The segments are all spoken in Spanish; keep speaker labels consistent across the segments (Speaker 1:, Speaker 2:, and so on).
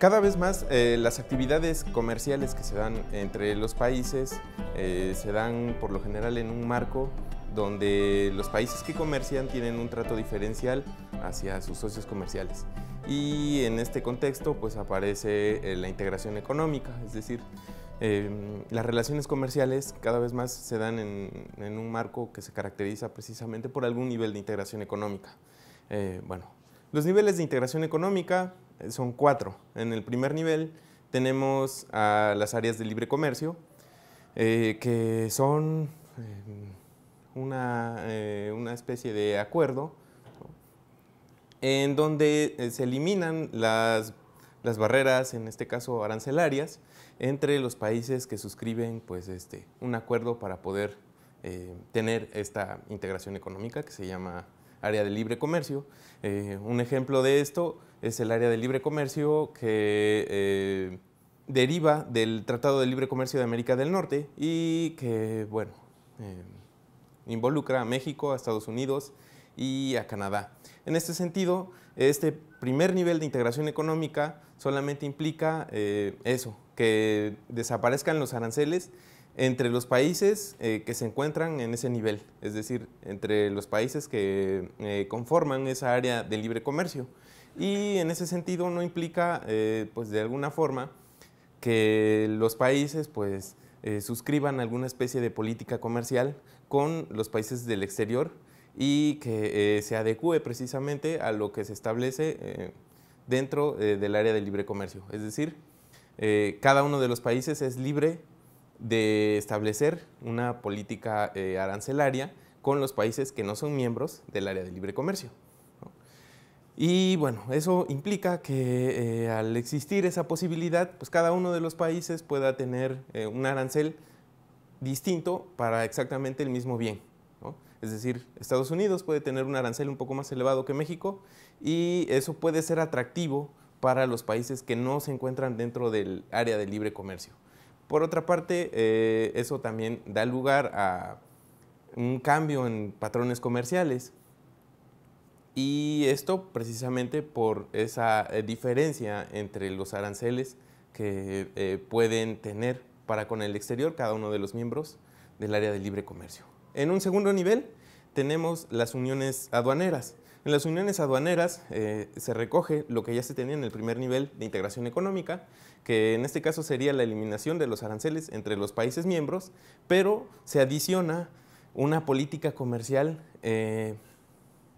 Speaker 1: Cada vez más eh, las actividades comerciales que se dan entre los países eh, se dan por lo general en un marco donde los países que comercian tienen un trato diferencial hacia sus socios comerciales. Y en este contexto pues aparece eh, la integración económica, es decir, em, las relaciones comerciales cada vez más se dan en, en, un marco que se caracteriza precisamente por algún nivel de integración económica. bueno, los niveles de integración económica son cuatro. En el primer nivel tenemos a las áreas de libre comercio, eh, que son eh, eh, una, especie de acuerdo en donde se eliminan las, barreras, en este caso arancelarias, entre los países que suscriben pues, este, un acuerdo para poder tener esta integración económica que se llama área de libre comercio. Eh, un ejemplo de esto es el área de libre comercio que eh, deriva del Tratado de Libre Comercio de América del Norte y que, bueno, eh, involucra a México, a Estados Unidos y a Canadá. En este sentido, este primer nivel de integración económica solamente implica eso, que desaparezcan los aranceles entre los países eh, que se encuentran en ese nivel, es decir, entre los países que eh, conforman esa área de libre comercio. Y en ese sentido no implica, eh, pues de alguna forma, que los países pues suscriban alguna especie de política comercial con los países del exterior y que se adecúe precisamente a lo que se establece dentro del área de libre comercio. Es decir, cada uno de los países es libre de establecer una política eh, arancelaria con los países que no son miembros del área de libre comercio. Y bueno, eso implica que eh, al existir esa posibilidad, pues cada uno de los países pueda tener eh, un arancel distinto para exactamente el mismo bien. Es decir, Estados Unidos puede tener un arancel un poco más elevado que México y eso puede ser atractivo para los países que no se encuentran dentro del área de libre comercio. Por otra parte, eh, eso también da lugar a un cambio en patrones comerciales. Y esto precisamente por esa eh, diferencia entre los aranceles que eh, pueden tener para con el exterior cada uno de los miembros del área de libre comercio. En un segundo nivel tenemos las uniones aduaneras. En las uniones aduaneras eh, se recoge lo que ya se tenía en el primer nivel de integración económica, que en este caso sería la eliminación de los aranceles entre los países miembros, pero se adiciona una política comercial eh,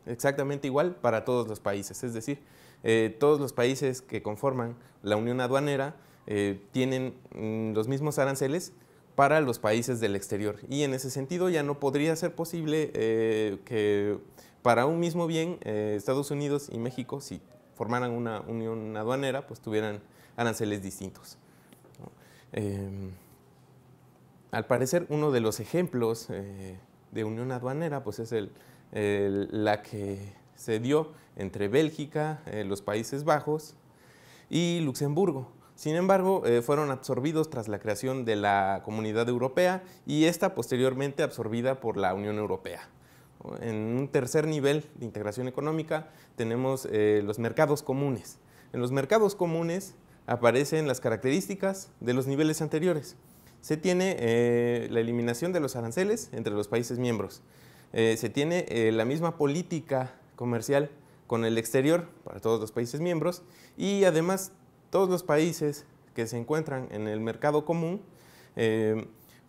Speaker 1: exactamente igual para todos los países. Es decir, eh, todos los países que conforman la unión aduanera tienen mm, los mismos aranceles, para los países del exterior. Y en ese sentido ya no podría ser posible que para un mismo bien, eh, Estados Unidos y México, si formaran una unión aduanera, pues tuvieran aranceles distintos. Eh, al parecer, uno de los ejemplos eh, de unión aduanera pues es el, la que se dio entre Bélgica, los Países Bajos y Luxemburgo. Sin embargo, fueron absorbidos tras la creación de la Comunidad Europea y esta posteriormente absorbida por la Unión Europea. En un tercer nivel de integración económica tenemos eh, los mercados comunes. En los mercados comunes aparecen las características de los niveles anteriores. Se tiene eh, la eliminación de los aranceles entre los países miembros. Eh, se tiene la misma política comercial con el exterior para todos los países miembros y además todos los países que se encuentran en el mercado común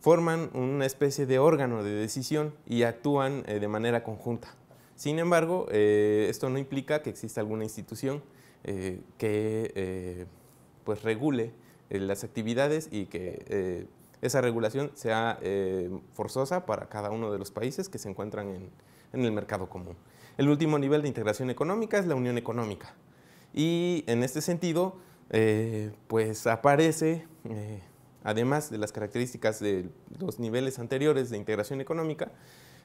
Speaker 1: forman una especie de órgano de decisión y actúan eh, de manera conjunta. Sin embargo, eh, esto no implica que exista alguna institución eh, que pues regule las actividades y que esa regulación sea forzosa para cada uno de los países que se encuentran en, el mercado común. El último nivel de integración económica es la unión económica. Y en este sentido, pues aparece además de las características de los niveles anteriores de integración económica,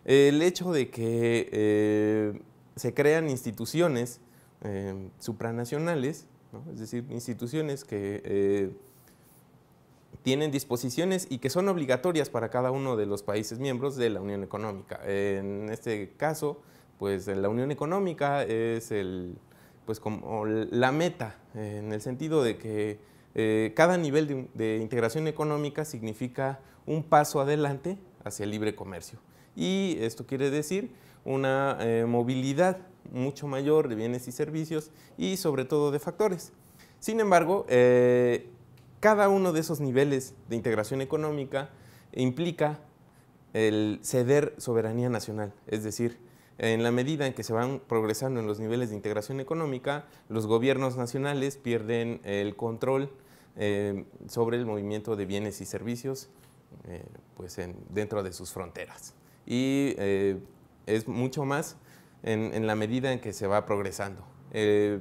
Speaker 1: el hecho de que eh, se crean instituciones eh, supranacionales, es decir, instituciones que eh, tienen disposiciones y que son obligatorias para cada uno de los países miembros de la Unión Económica. En este caso, pues la Unión Económica es el, pues, como la meta, en el sentido de que eh, cada nivel de, integración económica significa un paso adelante hacia el libre comercio. Y esto quiere decir una eh, movilidad mucho mayor de bienes y servicios y sobre todo de factores. Sin embargo, eh, cada uno de esos niveles de integración económica implica el ceder soberanía nacional, es decir, en la medida en que se van progresando en los niveles de integración económica, los gobiernos nacionales pierden el control eh, sobre el movimiento de bienes y servicios eh, pues dentro de sus fronteras. Y eh, es mucho más en, la medida en que se va progresando. el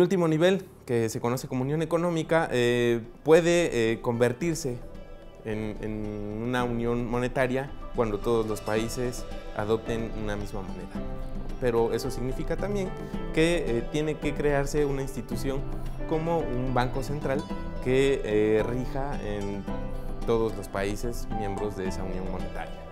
Speaker 1: último nivel, que se conoce como unión económica, puede convertirse en, una unión monetaria cuando todos los países adopten una misma moneda. Pero eso significa también que tiene que crearse una institución como un banco central que eh, rija en todos los países miembros de esa unión monetaria.